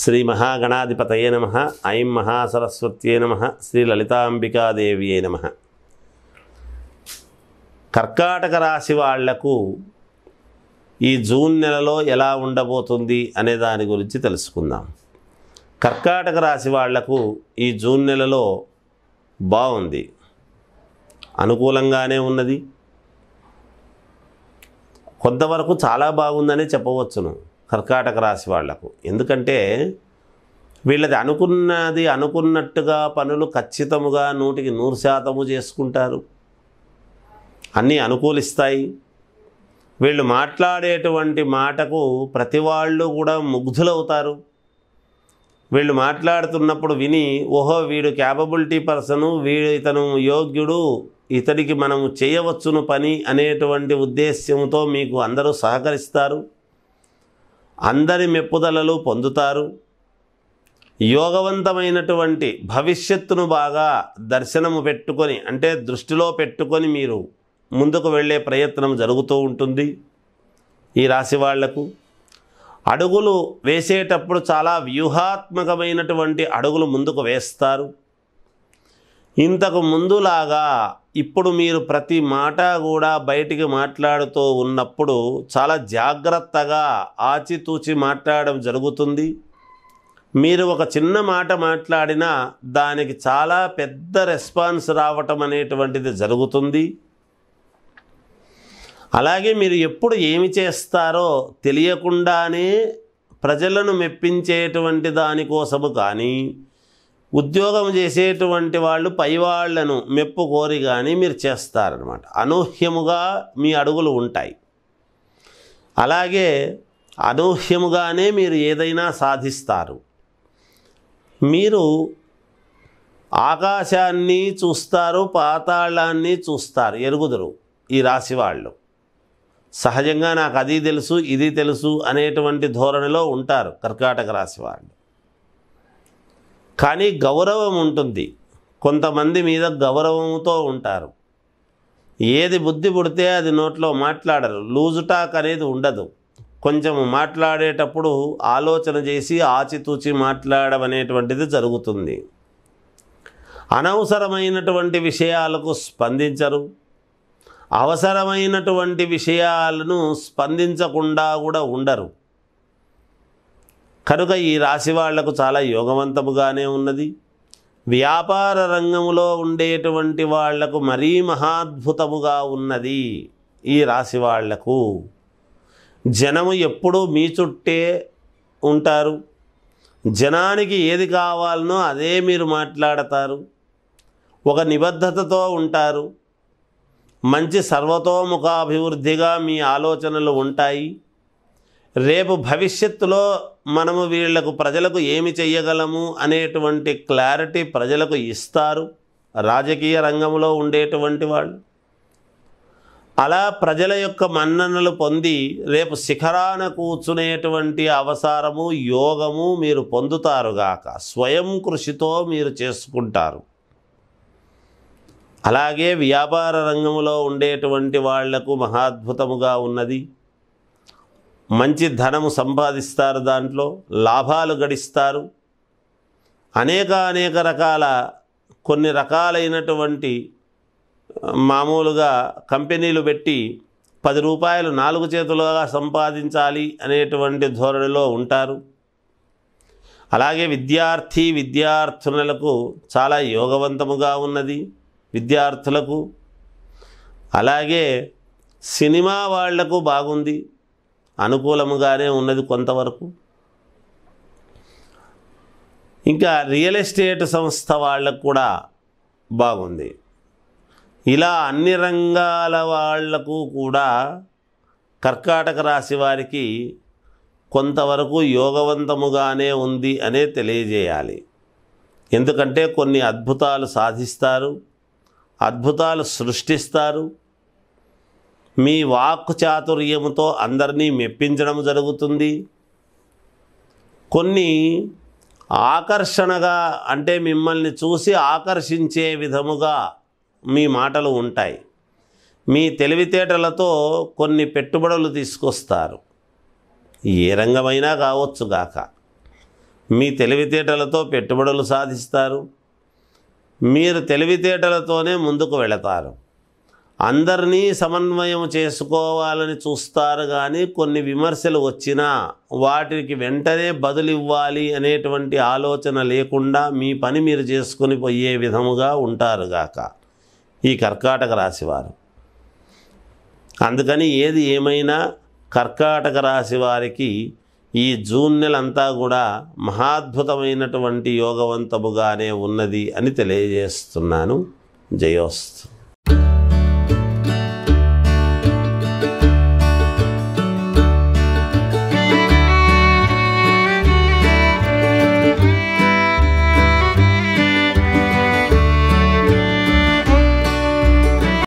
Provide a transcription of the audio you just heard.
శ్రీ మహాగణాధిపతయే నమ ఐం మహాసరస్వత్యే నమ శ్రీ లలితాంబికాదేవియే నమ కర్కాటక రాశి వాళ్లకు ఈ జూన్ నెలలో ఎలా ఉండబోతుంది అనే దాని గురించి తెలుసుకుందాం కర్కాటక రాశి వాళ్లకు ఈ జూన్ నెలలో బాగుంది అనుకూలంగానే ఉన్నది కొంతవరకు చాలా బాగుందనే చెప్పవచ్చును కర్కాటక రాశి వాళ్లకు ఎందుకంటే వీళ్ళది అనుకున్నది అనుకున్నట్టుగా పనులు ఖచ్చితముగా నూటికి నూరు శాతము చేసుకుంటారు అన్నీ అనుకూలిస్తాయి వీళ్ళు మాట్లాడేటువంటి మాటకు ప్రతి వాళ్ళు కూడా ముగ్ధులవుతారు వీళ్ళు మాట్లాడుతున్నప్పుడు విని ఓహో వీడు క్యాపబిలిటీ పర్సను వీడు ఇతను యోగ్యుడు ఇతనికి మనము చేయవచ్చును పని అనేటువంటి ఉద్దేశ్యంతో మీకు అందరూ సహకరిస్తారు అందరి మెప్పుదలలు పొందుతారు యోగవంతమైనటువంటి భవిష్యత్తును బాగా దర్శనము పెట్టుకొని అంటే దృష్టిలో పెట్టుకొని మీరు ముందుకు వెళ్ళే ప్రయత్నం జరుగుతూ ఉంటుంది ఈ రాశి వాళ్లకు అడుగులు వేసేటప్పుడు చాలా వ్యూహాత్మకమైనటువంటి అడుగులు ముందుకు వేస్తారు ఇంతకు ముందులాగా ఇప్పుడు మీరు ప్రతి మాట కూడా బయటికి మాట్లాడుతూ ఉన్నప్పుడు చాలా జాగ్రత్తగా ఆచితూచి మాట్లాడడం జరుగుతుంది మీరు ఒక చిన్న మాట మాట్లాడినా దానికి చాలా పెద్ద రెస్పాన్స్ రావటం అనేటువంటిది జరుగుతుంది అలాగే మీరు ఎప్పుడు ఏమి చేస్తారో తెలియకుండానే ప్రజలను మెప్పించేటువంటి దానికోసము కానీ ఉద్యోగం చేసేటువంటి వాళ్ళు పైవాళ్లను మెప్పు కోరి కానీ మీరు చేస్తారనమాట అనూహ్యముగా మీ అడుగులు ఉంటాయి అలాగే అనూహ్యముగానే మీరు ఏదైనా సాధిస్తారు మీరు ఆకాశాన్ని చూస్తారు పాతాళాన్ని చూస్తారు ఎరుగుదరు ఈ రాశి వాళ్ళు సహజంగా నాకు అది తెలుసు ఇది తెలుసు అనేటువంటి ధోరణిలో ఉంటారు కర్కాటక రాశి వాళ్ళు కానీ గౌరవం ఉంటుంది కొంతమంది మీద గౌరవంతో ఉంటారు ఏది బుద్ధి పుడితే అది నోట్లో మాట్లాడరు లూజ్ టాక్ అనేది ఉండదు కొంచెం మాట్లాడేటప్పుడు ఆలోచన చేసి ఆచితూచి మాట్లాడమనేటువంటిది జరుగుతుంది అనవసరమైనటువంటి విషయాలకు స్పందించరు అవసరమైనటువంటి విషయాలను స్పందించకుండా కూడా ఉండరు కనుక ఈ రాశి వాళ్లకు చాలా యోగవంతముగానే ఉన్నది వ్యాపార రంగంలో ఉండేటువంటి వాళ్లకు మరీ మహాద్భుతముగా ఉన్నది ఈ రాశి వాళ్లకు జనము ఎప్పుడూ మీ చుట్టే ఉంటారు జనానికి ఏది కావాలనో అదే మీరు మాట్లాడతారు ఒక నిబద్ధతతో ఉంటారు మంచి సర్వతోముఖాభివృద్ధిగా మీ ఆలోచనలు ఉంటాయి రేపు భవిష్యత్తులో మనము వీళ్లకు ప్రజలకు ఏమి చేయగలము అనేటువంటి క్లారిటీ ప్రజలకు ఇస్తారు రాజకీయ రంగంలో ఉండేటువంటి వాళ్ళు అలా ప్రజల యొక్క మన్ననలు పొంది రేపు శిఖరాన కూర్చునేటువంటి అవసరము యోగము మీరు పొందుతారుగాక స్వయం కృషితో మీరు చేసుకుంటారు అలాగే వ్యాపార రంగంలో ఉండేటువంటి వాళ్లకు మహాద్భుతముగా ఉన్నది మంచి ధనము సంపాదిస్తారు దాంట్లో లాభాలు గడిస్తారు అనేక అనేక రకాల కొన్ని రకాలైనటువంటి మామూలుగా కంపెనీలు పెట్టి పది రూపాయలు నాలుగు చేతులుగా సంపాదించాలి అనేటువంటి ధోరణిలో ఉంటారు అలాగే విద్యార్థి విద్యార్థునులకు చాలా యోగవంతముగా ఉన్నది విద్యార్థులకు అలాగే సినిమా వాళ్లకు బాగుంది అనుకూలముగానే ఉన్నది కొంతవరకు ఇంకా రియల్ ఎస్టేట్ సంస్థ వాళ్ళకు కూడా బాగుంది ఇలా అన్ని రంగాల వాళ్లకు కూడా కర్కాటక రాశి వారికి కొంతవరకు యోగవంతముగానే ఉంది అనే తెలియజేయాలి ఎందుకంటే కొన్ని అద్భుతాలు సాధిస్తారు అద్భుతాలు సృష్టిస్తారు మీ వాక్ చాతుర్యముతో అందరినీ మెప్పించడం జరుగుతుంది కొన్ని ఆకర్షణగా అంటే మిమ్మల్ని చూసి ఆకర్షించే విధముగా మీ మాటలు ఉంటాయి మీ తెలివితేటలతో కొన్ని పెట్టుబడులు తీసుకొస్తారు ఏ రంగమైనా కావచ్చుగాక మీ తెలివితేటలతో పెట్టుబడులు సాధిస్తారు మీరు తెలివితేటలతోనే ముందుకు వెళతారు అందరినీ సమన్వయం చేసుకోవాలని చూస్తారు కానీ కొన్ని విమర్శలు వచ్చినా వాటికి వెంటనే బదులివ్వాలి అనేటువంటి ఆలోచన లేకుండా మీ పని మీరు చేసుకుని పోయే విధముగా ఉంటారుగాక ఈ కర్కాటక రాశివారు అందుకని ఏది ఏమైనా కర్కాటక రాశి వారికి ఈ జూన్ నెలంతా కూడా మహాద్భుతమైనటువంటి యోగవంతముగానే ఉన్నది అని తెలియజేస్తున్నాను జయోస్తు